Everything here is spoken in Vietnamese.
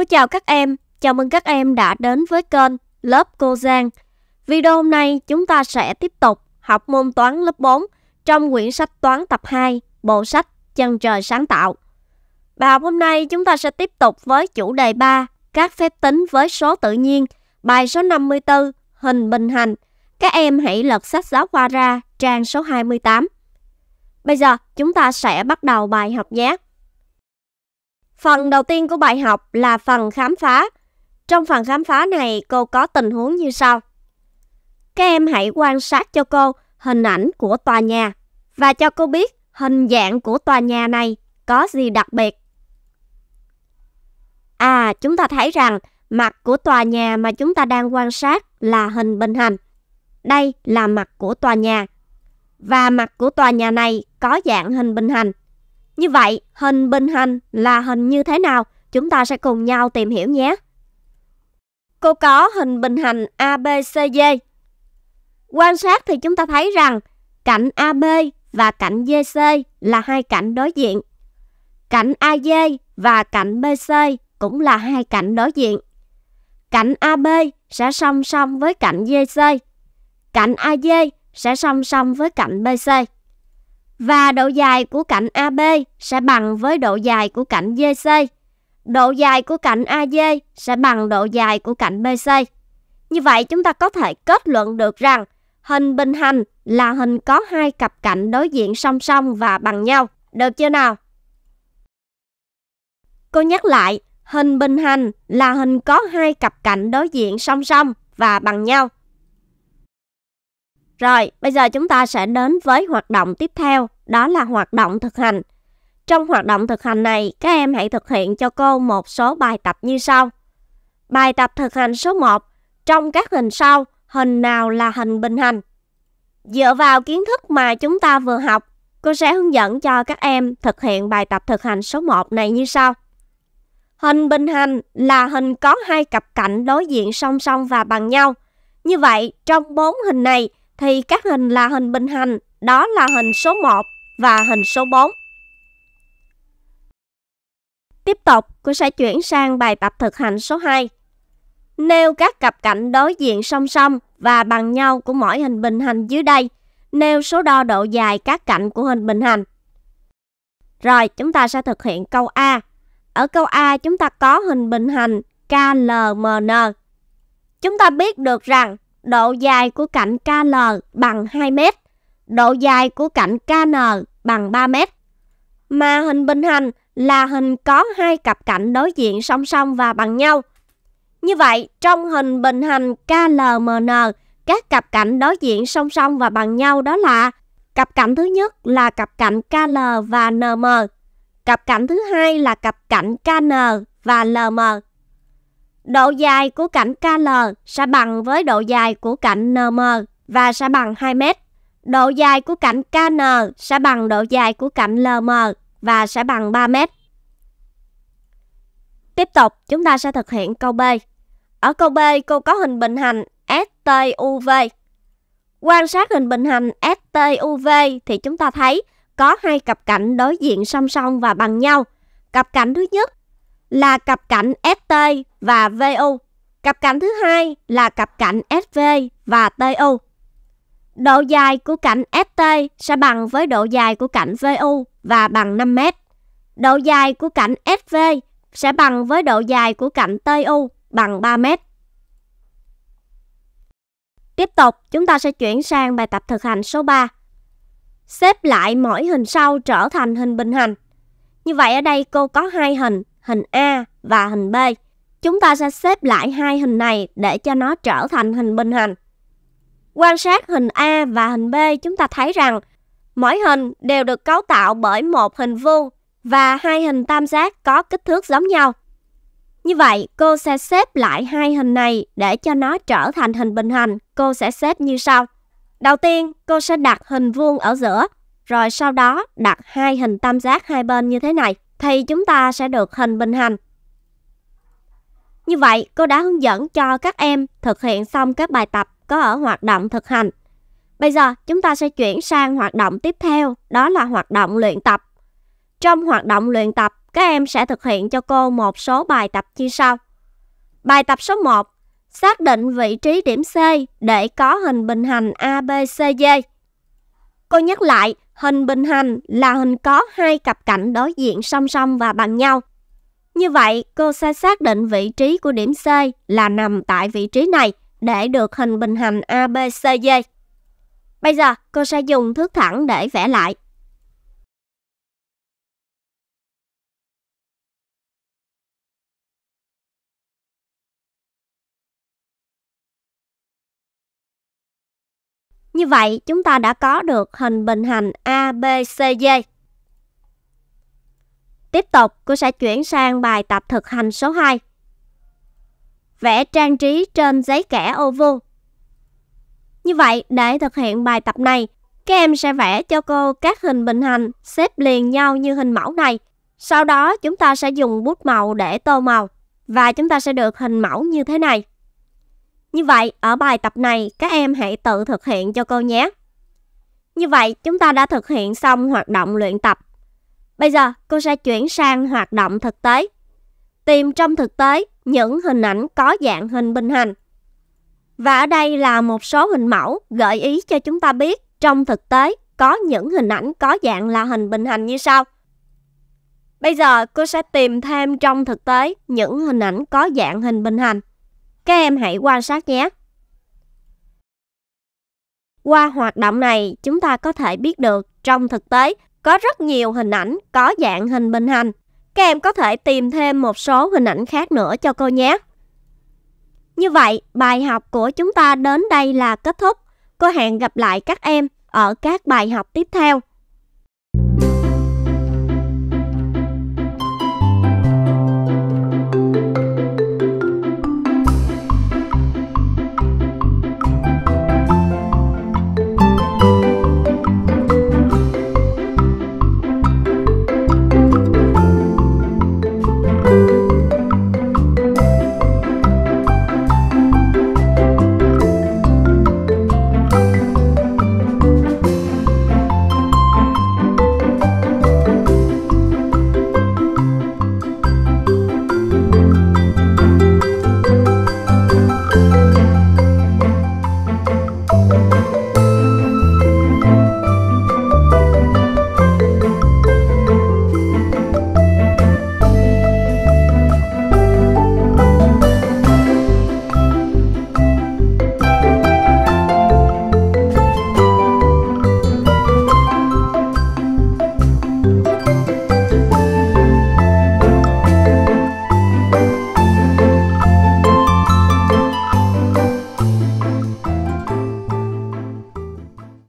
Cô chào các em, chào mừng các em đã đến với kênh Lớp Cô Giang. Video hôm nay chúng ta sẽ tiếp tục học môn toán lớp 4 trong quyển sách toán tập 2, bộ sách Chân trời sáng tạo. Bài học hôm nay chúng ta sẽ tiếp tục với chủ đề 3, các phép tính với số tự nhiên, bài số 54, hình bình hành. Các em hãy lật sách giáo khoa ra trang số 28. Bây giờ chúng ta sẽ bắt đầu bài học nhé. Phần đầu tiên của bài học là phần khám phá. Trong phần khám phá này, cô có tình huống như sau. Các em hãy quan sát cho cô hình ảnh của tòa nhà và cho cô biết hình dạng của tòa nhà này có gì đặc biệt. À, chúng ta thấy rằng mặt của tòa nhà mà chúng ta đang quan sát là hình bình hành. Đây là mặt của tòa nhà. Và mặt của tòa nhà này có dạng hình bình hành. Như vậy, hình bình hành là hình như thế nào? Chúng ta sẽ cùng nhau tìm hiểu nhé. Cô có hình bình hành ABCD. Quan sát thì chúng ta thấy rằng cạnh AB và cạnh DC là hai cạnh đối diện. Cạnh AD và cạnh BC cũng là hai cạnh đối diện. Cạnh AB sẽ song song với cạnh DC. Cạnh AD sẽ song song với cạnh BC và độ dài của cạnh AB sẽ bằng với độ dài của cạnh DC. Độ dài của cạnh AD sẽ bằng độ dài của cạnh BC. Như vậy chúng ta có thể kết luận được rằng hình bình hành là hình có hai cặp cạnh đối diện song song và bằng nhau. Được chưa nào? Cô nhắc lại, hình bình hành là hình có hai cặp cạnh đối diện song song và bằng nhau. Rồi, bây giờ chúng ta sẽ đến với hoạt động tiếp theo, đó là hoạt động thực hành. Trong hoạt động thực hành này, các em hãy thực hiện cho cô một số bài tập như sau. Bài tập thực hành số 1. Trong các hình sau, hình nào là hình bình hành? Dựa vào kiến thức mà chúng ta vừa học, cô sẽ hướng dẫn cho các em thực hiện bài tập thực hành số 1 này như sau. Hình bình hành là hình có hai cặp cạnh đối diện song song và bằng nhau. Như vậy, trong bốn hình này, thì các hình là hình bình hành, đó là hình số 1 và hình số 4. Tiếp tục, cô sẽ chuyển sang bài tập thực hành số 2. Nêu các cặp cạnh đối diện song song và bằng nhau của mỗi hình bình hành dưới đây. Nêu số đo độ dài các cạnh của hình bình hành. Rồi, chúng ta sẽ thực hiện câu A. Ở câu A chúng ta có hình bình hành KLMN. Chúng ta biết được rằng độ dài của cạnh KL bằng 2 m, độ dài của cạnh KN bằng 3 m. Mà hình bình hành là hình có hai cặp cạnh đối diện song song và bằng nhau. Như vậy, trong hình bình hành KLMN, các cặp cạnh đối diện song song và bằng nhau đó là cặp cạnh thứ nhất là cặp cạnh KL và NM, cặp cạnh thứ hai là cặp cạnh KN và LM. Độ dài của cạnh KL sẽ bằng với độ dài của cạnh NM và sẽ bằng 2 m. Độ dài của cạnh KN sẽ bằng độ dài của cạnh LM và sẽ bằng 3 m. Tiếp tục, chúng ta sẽ thực hiện câu B. Ở câu B, cô có hình bình hành STUV. Quan sát hình bình hành STUV thì chúng ta thấy có hai cặp cạnh đối diện song song và bằng nhau. Cặp cạnh thứ nhất là cặp cạnh ST và VU. Cặp cạnh thứ hai là cặp cạnh SV và TU. Độ dài của cạnh ST sẽ bằng với độ dài của cạnh VU và bằng 5 m. Độ dài của cạnh SV sẽ bằng với độ dài của cạnh TU bằng 3 m. Tiếp tục, chúng ta sẽ chuyển sang bài tập thực hành số 3. Xếp lại mỗi hình sau trở thành hình bình hành. Như vậy ở đây cô có hai hình hình A và hình B. Chúng ta sẽ xếp lại hai hình này để cho nó trở thành hình bình hành. Quan sát hình A và hình B chúng ta thấy rằng mỗi hình đều được cấu tạo bởi một hình vuông và hai hình tam giác có kích thước giống nhau. Như vậy, cô sẽ xếp lại hai hình này để cho nó trở thành hình bình hành. Cô sẽ xếp như sau. Đầu tiên, cô sẽ đặt hình vuông ở giữa, rồi sau đó đặt hai hình tam giác hai bên như thế này thì chúng ta sẽ được hình bình hành. Như vậy, cô đã hướng dẫn cho các em thực hiện xong các bài tập có ở hoạt động thực hành. Bây giờ, chúng ta sẽ chuyển sang hoạt động tiếp theo, đó là hoạt động luyện tập. Trong hoạt động luyện tập, các em sẽ thực hiện cho cô một số bài tập như sau. Bài tập số 1, xác định vị trí điểm C để có hình bình hành ABCD. Cô nhắc lại, hình bình hành là hình có hai cặp cạnh đối diện song song và bằng nhau. Như vậy, cô sẽ xác định vị trí của điểm C là nằm tại vị trí này để được hình bình hành ABCD. Bây giờ, cô sẽ dùng thước thẳng để vẽ lại. Như vậy, chúng ta đã có được hình bình hành ABCD. Tiếp tục, cô sẽ chuyển sang bài tập thực hành số 2. Vẽ trang trí trên giấy kẻ ô vuông. Như vậy, để thực hiện bài tập này, các em sẽ vẽ cho cô các hình bình hành xếp liền nhau như hình mẫu này. Sau đó, chúng ta sẽ dùng bút màu để tô màu và chúng ta sẽ được hình mẫu như thế này. Như vậy, ở bài tập này, các em hãy tự thực hiện cho cô nhé. Như vậy, chúng ta đã thực hiện xong hoạt động luyện tập. Bây giờ, cô sẽ chuyển sang hoạt động thực tế. Tìm trong thực tế những hình ảnh có dạng hình bình hành. Và ở đây là một số hình mẫu gợi ý cho chúng ta biết trong thực tế có những hình ảnh có dạng là hình bình hành như sau. Bây giờ cô sẽ tìm thêm trong thực tế những hình ảnh có dạng hình bình hành. Các em hãy quan sát nhé. Qua hoạt động này, chúng ta có thể biết được trong thực tế có rất nhiều hình ảnh có dạng hình bình hành. Các em có thể tìm thêm một số hình ảnh khác nữa cho cô nhé. Như vậy, bài học của chúng ta đến đây là kết thúc. Cô hẹn gặp lại các em ở các bài học tiếp theo.